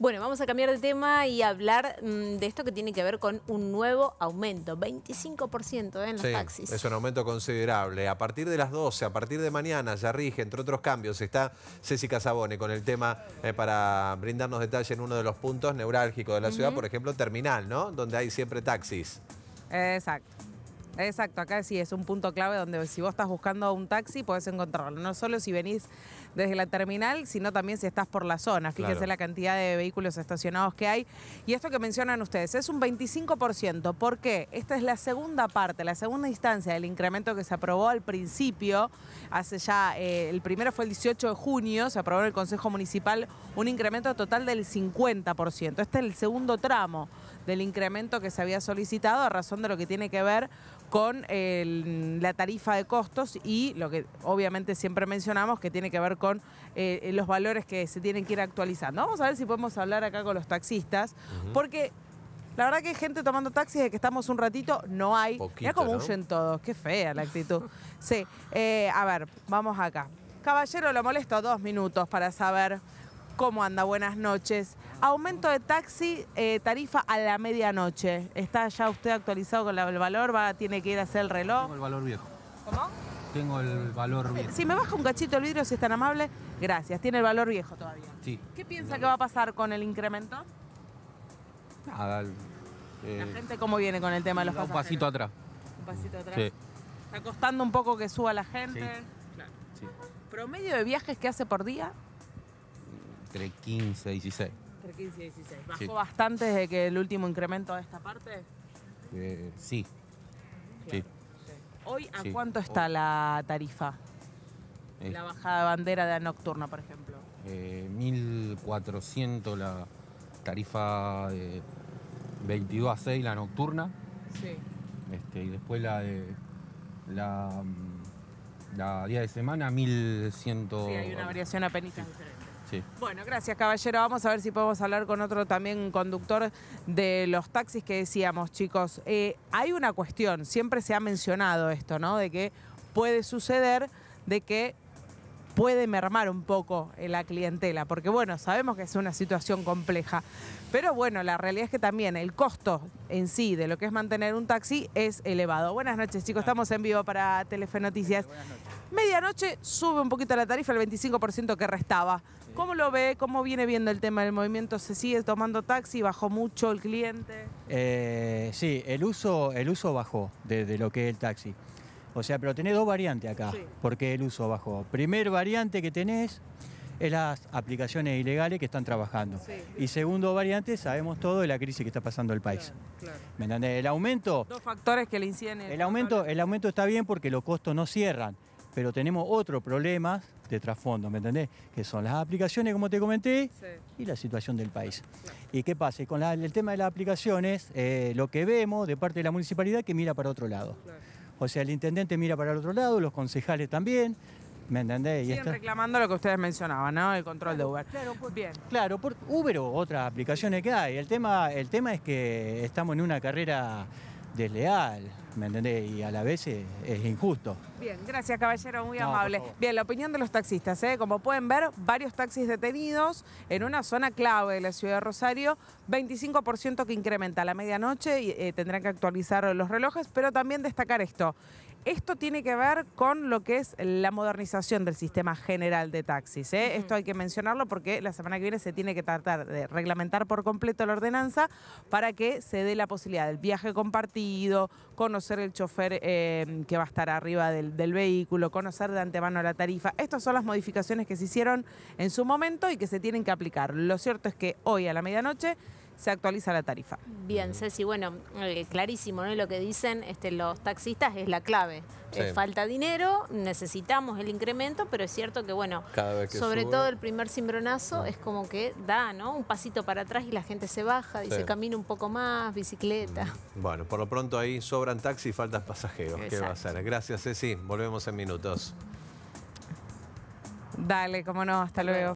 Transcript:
Bueno, vamos a cambiar de tema y hablar mm, de esto que tiene que ver con un nuevo aumento, 25% ¿eh? en los sí, taxis. Es un aumento considerable. A partir de las 12, a partir de mañana, ya rige, entre otros cambios, está Ceci Casabone con el tema eh, para brindarnos detalle en uno de los puntos neurálgicos de la ciudad, por ejemplo, Terminal, ¿no? Donde hay siempre taxis. Exacto. Exacto, acá sí es un punto clave donde si vos estás buscando un taxi podés encontrarlo. No solo si venís desde la terminal, sino también si estás por la zona. Fíjese la cantidad de vehículos estacionados que hay. Y esto que mencionan ustedes, es un 25%. ¿Por qué? Esta es la segunda parte, la segunda instancia del incremento que se aprobó al principio, hace ya, eh, el primero fue el 18 de junio, se aprobó en el Consejo Municipal un incremento total del 50%. Este es el segundo tramo del incremento que se había solicitado a razón de lo que tiene que ver con la tarifa de costos y lo que obviamente siempre mencionamos que tiene que ver con eh, eh, los valores que se tienen que ir actualizando. Vamos a ver si podemos hablar acá con los taxistas, porque la verdad que hay gente tomando taxis de que estamos un ratito, no hay. Ya como huyen todos, qué fea la actitud. Sí, eh, a ver, vamos acá. Caballero, lo molesto dos minutos para saber cómo anda. Buenas noches. Aumento de taxi, tarifa a la medianoche. ¿Está ya usted actualizado con el valor? ¿Va, ¿Tiene que ir a hacer el reloj? Tengo el valor viejo. ¿Cómo? tengo el valor viejo. Si me baja un cachito el vidrio, si es tan amable, gracias. Tiene el valor viejo todavía. ¿Qué piensa que va a pasar con el incremento? Nada. Eh, ¿La gente cómo viene con el tema de los pasajeros? Un pasito atrás. ¿Un pasito atrás? ¿Está costando un poco que suba la gente? Claro. ¿Promedio de viajes que hace por día? Entre 15 y 16. Entre 15 y 16. ¿Bajó bastante desde que el último incremento de esta parte? Eh, sí. Sí. Hoy, ¿a cuánto está la tarifa? Eh. La bajada de bandera de la nocturna, por ejemplo. 1.400 eh, la tarifa de 22 a 6, la nocturna. Sí. Este, y después la de la, mm, día de semana, 1.100. Sí, hay una variación a bueno, gracias caballero. Vamos a ver si podemos hablar con otro también conductor de los taxis que decíamos, chicos. Eh, hay una cuestión, siempre se ha mencionado esto, ¿no? De que puede suceder de que puede mermar un poco eh, la clientela, porque bueno, sabemos que es una situación compleja, pero bueno, la realidad es que también el costo en sí de lo que es mantener un taxi es elevado. Buenas noches chicos, estamos en vivo para Telefe Noticias. Medianoche sube un poquito la tarifa, el 25% que restaba. ¿Cómo lo ve? ¿Cómo viene viendo el tema del movimiento? ¿Se sigue tomando taxi? ¿Bajó mucho el cliente? Eh, sí, el uso, el uso bajó de, de lo que es el taxi. O sea, pero tenés dos variantes acá, porque el uso bajó. Primer variante que tenés es las aplicaciones ilegales que están trabajando. Y segundo variante, sabemos todo de la crisis que está pasando el país. ¿Me entendés? El aumento... Dos factores que le inciden... El, aumento, el aumento está bien porque los costos no cierran, pero tenemos otro problema de trasfondo, ¿me entendés? Que son las aplicaciones, como te comenté, y la situación del país. ¿Y qué pasa? con el tema de las aplicaciones, eh, lo que vemos de parte de la municipalidad que mira para otro lado. Claro. O sea, el intendente mira para el otro lado, los concejales también. ¿Me entendés? reclamando lo que ustedes mencionaban, ¿no? El control de Uber. Claro, pues bien. Claro, por Uber o otras aplicaciones que hay. El tema, el tema es que estamos en una carrera desleal. ¿me Y a la vez eh, es, injusto. Bien, gracias caballero, muy amable. Bien, la opinión de los taxistas, ¿eh? como pueden ver, varios taxis detenidos en una zona clave de la ciudad de Rosario, 25% que incrementa a la medianoche y eh, tendrán que actualizar los relojes, pero también destacar esto. Esto tiene que ver con lo que es la modernización del sistema general de taxis. Esto hay que mencionarlo porque la semana que viene se tiene que tratar de reglamentar por completo la ordenanza para que se dé la posibilidad del viaje compartido, conocer conocer el chofer em, que va a estar arriba del, del, vehículo, conocer de antemano la tarifa. Estas son las modificaciones que se hicieron en su momento y que se tienen que aplicar. Lo cierto es que hoy a la medianoche se actualiza la tarifa. Bien, Ceci, bueno, eh, clarísimo, ¿no? Lo que dicen este, los taxistas es la clave. falta dinero, necesitamos el incremento, pero es cierto que, bueno, sobre todo el primer cimbronazo es como que da, ¿no? Un pasito para atrás y la gente se baja, dice, camina un poco más, bicicleta. Bueno, por lo pronto ahí sobran taxis y faltan pasajeros. ¿Qué va a ser? Gracias, Ceci. Volvemos en minutos. Dale, cómo no, hasta luego.